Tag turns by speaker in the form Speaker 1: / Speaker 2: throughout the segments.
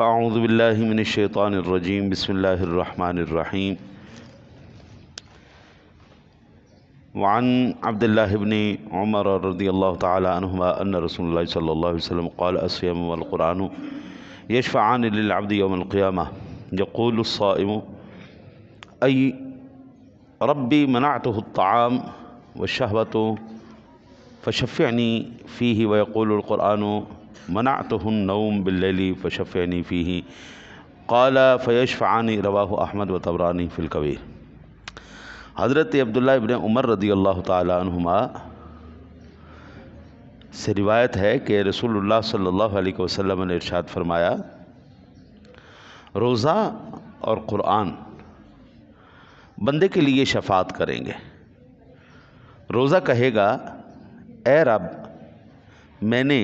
Speaker 1: فأعوذ بالله من الشيطان الرجيم بسم الله الرحمن الرحيم وعن عبد الله بن عمر رضي الله تعالى عنهما أن رسول الله صلى الله عليه وسلم قال الصيام والقرآن يشفعان للعبد يوم القيامة يقول الصائم أي ربي منعته الطعام والشهوة فشفعني فيه ويقول القرآن منا نوم باللیلی فشفعنی بلی قالا فیشفعانی رواہ احمد وطبرانی فی القویر حضرت عبداللہ ابن عمر رضی اللہ تعالی عنہما سے روایت ہے کہ رسول اللہ صلی اللہ علیہ وسلم نے ارشاد فرمایا روزہ اور قرآن بندے کے لیے شفاعت کریں گے روزہ کہے گا اے رب میں نے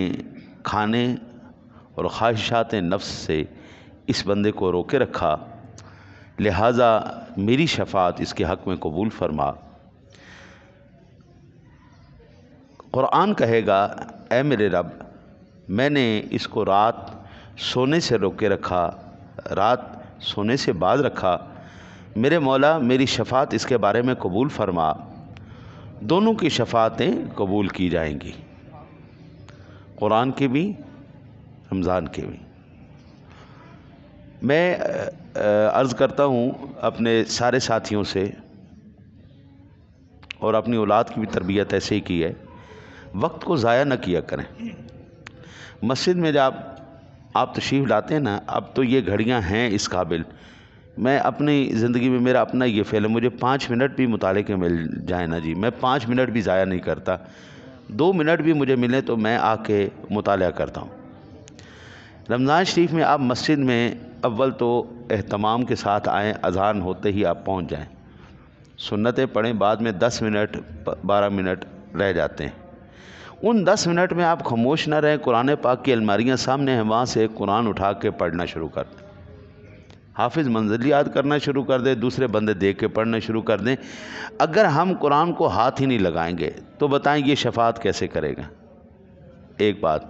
Speaker 1: کھانے اور خواہشات نفس سے اس بندے کو روکے رکھا لہٰذا میری شفاعت اس کے حق میں قبول فرما قرآن کہے گا اے میرے رب میں نے اس کو رات سونے سے روکے رکھا رات سونے سے بعد رکھا میرے مولا میری شفاعت اس کے بارے میں قبول فرما دونوں کی شفاعتیں قبول کی جائیں گی قرآن کے بھی رمضان کے بھی میں عرض کرتا ہوں اپنے سارے ساتھیوں سے اور اپنی اولاد کی بھی تربیت ایسے ہی کی ہے وقت کو ضائع نہ کیا کریں مسجد میں جب آپ تشریف لاتے ہیں نا اب تو یہ گھڑیاں ہیں اس قابل میں اپنی زندگی میں میرا اپنا یہ فعل ہے مجھے پانچ منٹ بھی مطالعے کے مل جائیں نا جی میں پانچ منٹ بھی ضائع نہیں کرتا دو منٹ بھی مجھے ملیں تو میں آ کے مطالعہ کرتا ہوں رمضان شریف میں آپ مسجد میں اول تو اہتمام کے ساتھ آئیں اذان ہوتے ہی آپ پہنچ جائیں سنتیں پڑھیں بعد میں دس منٹ بارہ منٹ رہ جاتے ہیں ان دس منٹ میں آپ خاموش نہ رہیں قرآن پاک کی الماریاں سامنے ہیں وہاں سے قرآن اٹھا کے پڑھنا شروع دیں حافظ منزل یاد کرنا شروع کر دیں دوسرے بندے دیکھ کے پڑھنا شروع کر دیں اگر ہم قرآن کو ہاتھ ہی نہیں لگائیں گے تو بتائیں یہ شفاعت کیسے کرے گا ایک بات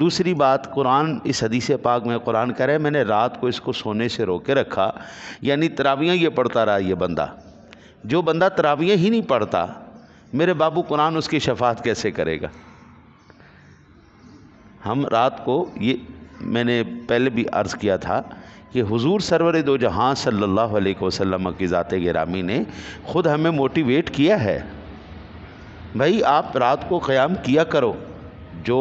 Speaker 1: دوسری بات قرآن اس حدیث پاک میں قرآن کرے میں نے رات کو اس کو سونے سے رو کے رکھا یعنی تراویاں یہ پڑھتا رہا یہ بندہ جو بندہ تراویاں ہی نہیں پڑھتا میرے بابو قرآن اس کی شفاعت کیسے کرے گا ہم رات کو یہ میں نے پہلے بھی عرض کیا تھا کہ حضور سرور دو جہاں صلی اللہ علیہ وسلم کی ذات گرامی نے خود ہمیں موٹیویٹ کیا ہے بھائی آپ رات کو قیام کیا کرو جو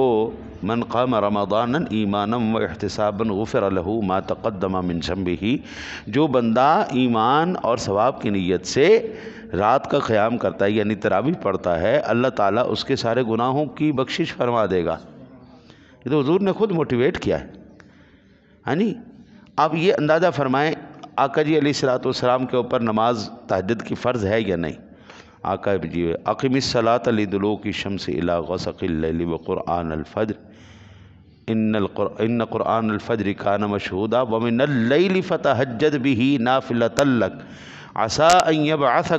Speaker 1: من قام رمضان ایمانم و احتسابً غفر الحم ما تقدم من ہی جو بندہ ایمان اور ثواب کی نیت سے رات کا قیام کرتا ہے یعنی تراویح پڑھتا ہے اللہ تعالیٰ اس کے سارے گناہوں کی بخشش فرما دے گا یہ تو حضور نے خود موٹیویٹ کیا ہے ہاں یعنی آپ یہ اندازہ فرمائیں آقا جی علیہ السلاۃ السلام کے اوپر نماز تحجد کی فرض ہے یا نہیں آقا جی عقیم الصلاۃ علی دلو کی شمس غسق علاغ و ثقی القرآن ان قرآن الفجر کان مشہودہ ومن اللیل فتحجد بھی نافلت نا آسا ان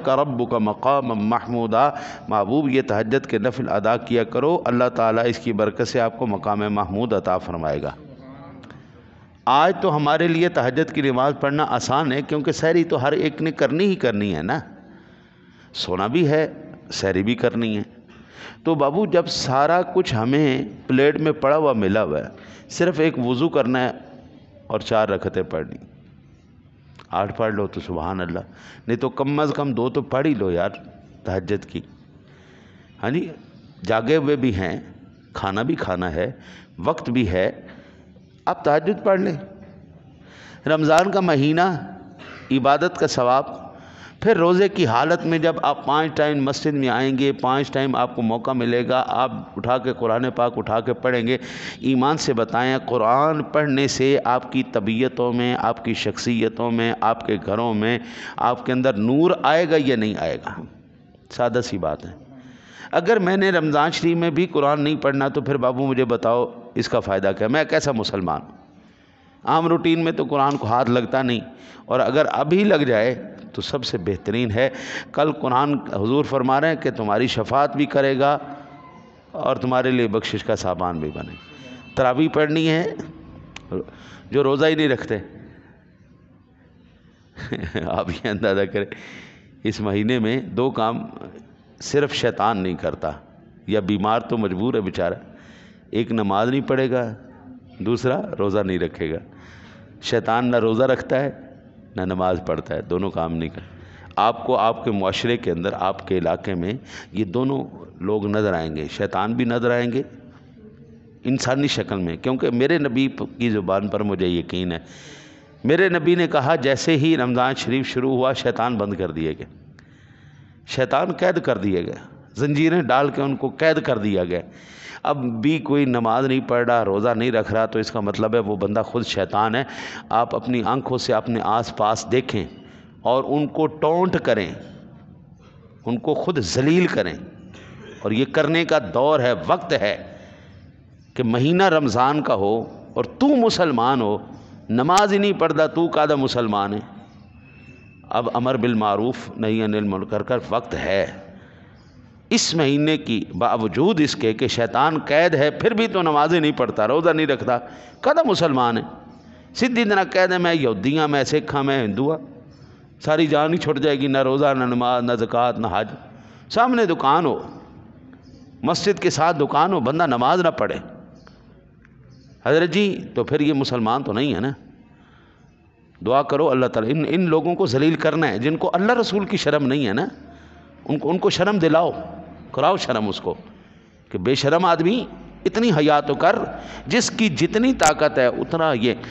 Speaker 1: کرب کا مقام محمودہ محبوب یہ تہجد کے نفل ادا کیا کرو اللہ تعالیٰ اس کی برکت سے آپ کو مقام محمود عطا فرمائے گا آج تو ہمارے لیے تہجد کی نماز پڑھنا آسان ہے کیونکہ سحری تو ہر ایک نے کرنی ہی کرنی ہے نا سونا بھی ہے سحری بھی کرنی ہے تو بابو جب سارا کچھ ہمیں پلیٹ میں پڑا ہوا ملا ہوا ہے صرف ایک وضو کرنا ہے اور چار رکھتیں پڑھنی آٹھ پڑھ لو تو سبحان اللہ نہیں تو کم از کم دو تو پڑھ ہی لو یار تحجد کی ہاں جی جاگے ہوئے بھی ہیں کھانا بھی کھانا ہے وقت بھی ہے آپ تحجد پڑھ لیں رمضان کا مہینہ عبادت کا ثواب پھر روزے کی حالت میں جب آپ پانچ ٹائم مسجد میں آئیں گے پانچ ٹائم آپ کو موقع ملے گا آپ اٹھا کے قرآن پاک اٹھا کے پڑھیں گے ایمان سے بتائیں قرآن پڑھنے سے آپ کی طبیعتوں میں آپ کی شخصیتوں میں آپ کے گھروں میں آپ کے اندر نور آئے گا یا نہیں آئے گا سادہ سی بات ہے اگر میں نے رمضان شریف میں بھی قرآن نہیں پڑھنا تو پھر بابو مجھے بتاؤ اس کا فائدہ کیا میں کیسا مسلمان ہوں عام روٹین میں تو قرآن کو ہاتھ لگتا نہیں اور اگر ابھی لگ جائے تو سب سے بہترین ہے کل قرآن حضور فرما رہے ہیں کہ تمہاری شفاعت بھی کرے گا اور تمہارے لیے بخشش کا سامان بھی بنے ترابی پڑھنی ہے جو روزہ ہی نہیں رکھتے آپ یہ اندازہ کریں اس مہینے میں دو کام صرف شیطان نہیں کرتا یا بیمار تو مجبور ہے بیچارہ ایک نماز نہیں پڑھے گا دوسرا روزہ نہیں رکھے گا شیطان نہ روزہ رکھتا ہے نہ نماز پڑھتا ہے دونوں کام نہیں کر آپ کو آپ کے معاشرے کے اندر آپ کے علاقے میں یہ دونوں لوگ نظر آئیں گے شیطان بھی نظر آئیں گے انسانی شکل میں کیونکہ میرے نبی کی زبان پر مجھے یقین ہے میرے نبی نے کہا جیسے ہی رمضان شریف شروع ہوا شیطان بند کر دیے گئے شیطان قید کر دیے گئے زنجیریں ڈال کے ان کو قید کر دیا گیا اب بھی کوئی نماز نہیں پڑھ رہا روزہ نہیں رکھ رہا تو اس کا مطلب ہے وہ بندہ خود شیطان ہے آپ اپنی آنکھوں سے اپنے آس پاس دیکھیں اور ان کو ٹونٹ کریں ان کو خود ذلیل کریں اور یہ کرنے کا دور ہے وقت ہے کہ مہینہ رمضان کا ہو اور تو مسلمان ہو نماز ہی نہیں پڑھتا تو کا مسلمان ہے اب امر بالمعروف نہیں انل ملکر کر وقت ہے اس مہینے کی باوجود اس کے کہ شیطان قید ہے پھر بھی تو نمازیں نہیں پڑھتا روزہ نہیں رکھتا کدا مسلمان ہے سدھی نہ قید ہے میں یہودی ہاں میں سکھ ہاں میں ہندو ہاں ساری جان ہی چھوٹ جائے گی نہ روزہ نہ نماز نہ زکوٰۃ نہ حج سامنے دکان ہو مسجد کے ساتھ دکان ہو بندہ نماز نہ پڑھے حضرت جی تو پھر یہ مسلمان تو نہیں ہے نا دعا کرو اللہ تعالیٰ ان ان لوگوں کو ذلیل کرنا ہے جن کو اللہ رسول کی شرم نہیں ہے نا ان کو ان کو شرم دلاؤ کراؤ شرم اس کو کہ بے شرم آدمی اتنی حیات کر جس کی جتنی طاقت ہے اتنا یہ